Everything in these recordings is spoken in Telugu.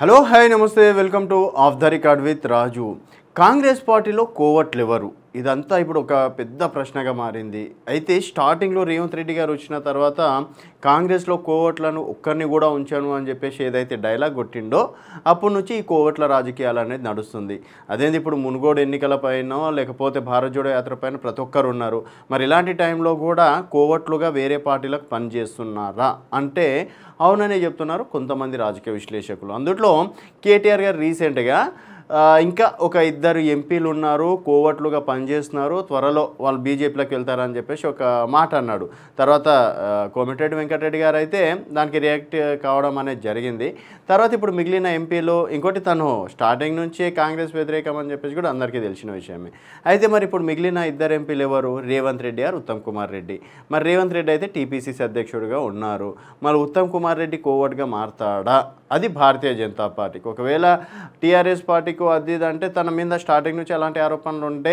హలో హాయ్ నమస్తే welcome to off the record with Raju Congress పార్టీలో కోవట్లు ఎవరు ఇదంతా ఇప్పుడు ఒక పెద్ద ప్రశ్నగా మారింది అయితే స్టార్టింగ్లో రేవంత్ రెడ్డి గారు వచ్చిన తర్వాత కాంగ్రెస్లో కోవట్లను ఒక్కరిని కూడా ఉంచాను అని చెప్పేసి ఏదైతే డైలాగ్ కొట్టిండో అప్పటి నుంచి ఈ కోవట్ల రాజకీయాలు అనేది నడుస్తుంది అదేంది ఇప్పుడు మునుగోడు ఎన్నికల పైన లేకపోతే భారత్ జోడో యాత్ర పైన ప్రతి ఒక్కరు ఉన్నారు మరి ఇలాంటి టైంలో కూడా కోవట్లుగా వేరే పార్టీలకు పనిచేస్తున్నారా అంటే అవుననే చెప్తున్నారు కొంతమంది రాజకీయ విశ్లేషకులు అందుట్లో కేటీఆర్ గారు రీసెంట్గా ఇంకా ఒక ఇద్దరు ఎంపీలు ఉన్నారు కోవట్లుగా పనిచేస్తున్నారు త్వరలో వాళ్ళు బీజేపీలోకి వెళ్తారని చెప్పేసి ఒక మాట అన్నాడు తర్వాత కోమటిరెడ్డి వెంకటరెడ్డి గారు అయితే దానికి రియాక్ట్ కావడం అనేది జరిగింది తర్వాత ఇప్పుడు మిగిలిన ఎంపీలు ఇంకోటి తను స్టార్టింగ్ నుంచి కాంగ్రెస్ వ్యతిరేకం అని చెప్పేసి కూడా అందరికీ తెలిసిన విషయమే అయితే మరి ఇప్పుడు మిగిలిన ఇద్దరు ఎంపీలు ఎవరు రేవంత్ రెడ్డి గారు ఉత్తమ్ కుమార్ రెడ్డి మరి రేవంత్ రెడ్డి అయితే టీపీసీసీ అధ్యక్షుడిగా ఉన్నారు మరి ఉత్తమ్ కుమార్ రెడ్డి కోవట్గా మారుతాడా అది భారతీయ జనతా పార్టీకి ఒకవేళ టీఆర్ఎస్ పార్టీకి మీకు అది అంటే తన మీద స్టార్టింగ్ నుంచి అలాంటి ఆరోపణలు ఉంటే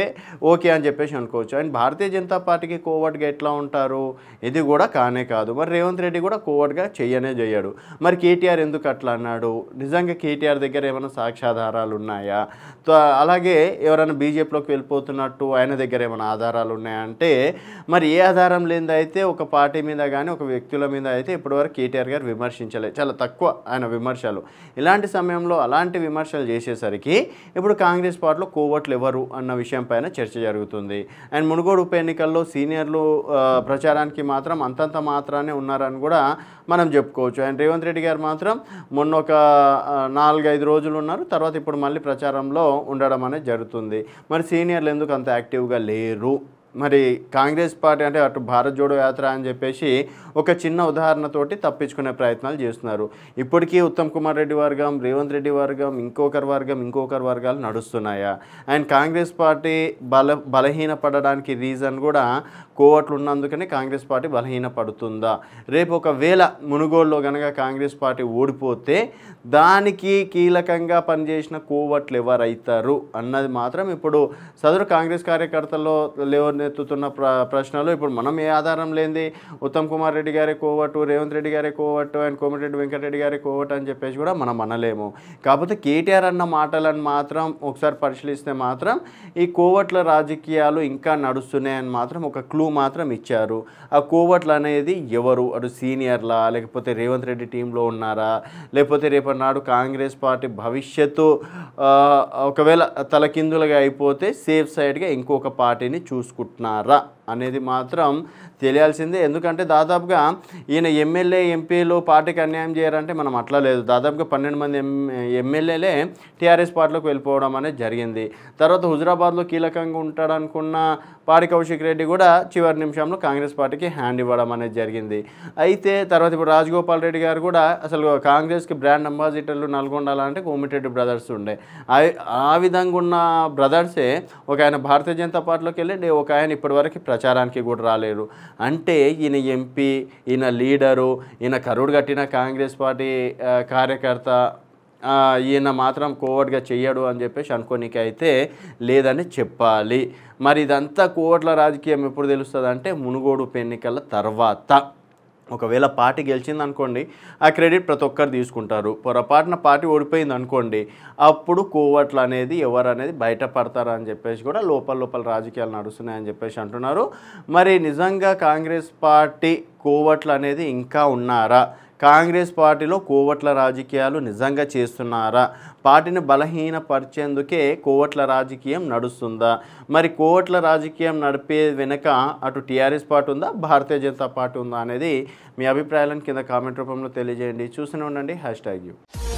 ఓకే అని చెప్పేసి అనుకోవచ్చు అండ్ భారతీయ జనతా పార్టీకి కోవర్ట్గా ఎట్లా ఉంటారు ఇది కూడా కానే కాదు మరి రేవంత్ రెడ్డి కూడా కోవర్ట్గా చేయనే చేయడు మరి కేటీఆర్ ఎందుకు అట్లా అన్నాడు నిజంగా కేటీఆర్ దగ్గర ఏమైనా సాక్ష్యాధారాలు ఉన్నాయా అలాగే ఎవరైనా బీజేపీలోకి వెళ్ళిపోతున్నట్టు ఆయన దగ్గర ఏమైనా ఆధారాలు ఉన్నాయా అంటే మరి ఏ ఆధారం లేనిదైతే ఒక పార్టీ మీద కానీ ఒక వ్యక్తుల మీద అయితే ఇప్పటివరకు కేటీఆర్ గారు విమర్శించలేదు చాలా తక్కువ ఆయన విమర్శలు ఇలాంటి సమయంలో అలాంటి విమర్శలు చేసేసరికి సంబంధించి ఇప్పుడు కాంగ్రెస్ పార్టీలో కోవట్లు ఎవరు అన్న విషయం పైన చర్చ జరుగుతుంది అండ్ మునుగోడు ఉప ఎన్నికల్లో సీనియర్లు ప్రచారానికి మాత్రం అంతంత మాత్రానే ఉన్నారని కూడా మనం చెప్పుకోవచ్చు అండ్ రేవంత్ రెడ్డి గారు మాత్రం మొన్న ఒక నాలుగైదు రోజులు ఉన్నారు తర్వాత ఇప్పుడు మళ్ళీ ప్రచారంలో ఉండడం అనేది జరుగుతుంది మరి సీనియర్లు ఎందుకు అంత యాక్టివ్గా లేరు మరి కాంగ్రెస్ పార్టీ అంటే అటు భారత్ జోడో యాత్ర అని చెప్పేసి ఒక చిన్న ఉదాహరణతోటి తప్పించుకునే ప్రయత్నాలు చేస్తున్నారు ఇప్పటికీ ఉత్తమ్ కుమార్ రెడ్డి వర్గం రేవంత్ రెడ్డి వర్గం ఇంకొకరి వర్గం ఇంకొకరి వర్గాలు నడుస్తున్నాయా అండ్ కాంగ్రెస్ పార్టీ బల బలహీన పడడానికి రీజన్ కూడా కోవట్లు ఉన్నందుకనే కాంగ్రెస్ పార్టీ బలహీన పడుతుందా రేపు ఒకవేళ మునుగోడులో కనుక కాంగ్రెస్ పార్టీ ఓడిపోతే దానికి కీలకంగా పనిచేసిన కోవట్లు ఎవరైతారు అన్నది మాత్రం ఇప్పుడు సదరు కాంగ్రెస్ కార్యకర్తల్లో లేవ ఎత్తుతున్న ప్ర ప్రశ్నలు ఇప్పుడు మనం ఏ ఆధారం లేనిది ఉత్తమ్ కుమార్ రెడ్డి గారే కోవట్టు రేవంత్ రెడ్డి గారే కోవట్టు అండ్ కోమటిరెడ్డి వెంకటరెడ్డి గారే కోవట్టు అని చెప్పేసి కూడా మనం అనలేము కాకపోతే కేటీఆర్ అన్న మాటలను మాత్రం ఒకసారి పరిశీలిస్తే మాత్రం ఈ కోవట్ల రాజకీయాలు ఇంకా నడుస్తున్నాయని మాత్రం ఒక క్లూ మాత్రం ఇచ్చారు ఆ కోవట్లు అనేది ఎవరు అటు సీనియర్లా లేకపోతే రేవంత్ రెడ్డి టీంలో ఉన్నారా లేకపోతే రేపటి నాడు కాంగ్రెస్ పార్టీ భవిష్యత్తు ఒకవేళ తలకిందులుగా అయిపోతే సేఫ్ సైడ్గా ఇంకొక పార్టీని చూసుకుంటారు అనుకుంటున్నారా అనేది మాత్రం తెలియాల్సిందే ఎందుకంటే దాదాపుగా ఈయన ఎమ్మెల్యే ఎంపీలు పార్టీకి అన్యాయం చేయాలంటే మనం అట్లా లేదు దాదాపుగా పన్నెండు మంది ఎమ్మెల్యేలే టీఆర్ఎస్ పార్టీలోకి వెళ్ళిపోవడం అనేది జరిగింది తర్వాత హుజరాబాద్లో కీలకంగా ఉంటాడనుకున్న పాడి కౌశిక్ రెడ్డి కూడా చివరి నిమిషంలో కాంగ్రెస్ పార్టీకి హ్యాండ్ ఇవ్వడం అనేది జరిగింది అయితే తర్వాత ఇప్పుడు రాజగోపాల్ రెడ్డి గారు కూడా అసలు కాంగ్రెస్కి బ్రాండ్ అంబాసిడర్లు నల్గొండాలంటే కోమిటిరెడ్డి బ్రదర్స్ ఉండే ఆ విధంగా ఉన్న బ్రదర్సే ఒక ఆయన భారతీయ జనతా పార్టీలోకి వెళ్ళి ఒక ఆయన ఆయన ఇప్పటివరకు ప్రచారానికి కూడా రాలేరు అంటే ఈయన ఎంపీ ఈయన లీడరు ఈయన కరుడు కట్టిన కాంగ్రెస్ పార్టీ కార్యకర్త ఈయన మాత్రం కోవర్ట్గా చెయ్యడు అని చెప్పేసి అనుకోనికి అయితే లేదని చెప్పాలి మరి ఇదంతా కోవట్ల రాజకీయం ఎప్పుడు తెలుస్తుంది అంటే మునుగోడు ఎన్నికల తర్వాత ఒకవేళ పార్టీ గెలిచింది అనుకోండి ఆ క్రెడిట్ ప్రతి ఒక్కరు తీసుకుంటారు పొరపాటున పార్టీ ఓడిపోయింది అనుకోండి అప్పుడు కోవట్లు అనేది ఎవరు అనేది బయటపడతారని చెప్పేసి కూడా లోపల లోపల రాజకీయాలు నడుస్తున్నాయని చెప్పేసి అంటున్నారు మరి నిజంగా కాంగ్రెస్ పార్టీ కోవట్లు అనేది ఇంకా ఉన్నారా కాంగ్రెస్ పార్టీలో కోవట్ల రాజకీయాలు నిజంగా చేస్తున్నారా పార్టీని బలహీనపరిచేందుకే కోవట్ల రాజకీయం నడుస్తుందా మరి కోవట్ల రాజకీయం నడిపే వెనుక అటు టీఆర్ఎస్ పార్టీ ఉందా భారతీయ జనతా పార్టీ ఉందా అనేది మీ అభిప్రాయాలను కింద కామెంట్ రూపంలో తెలియజేయండి చూస్తూనే ఉండండి హ్యాష్ ట్యాగ్ యూ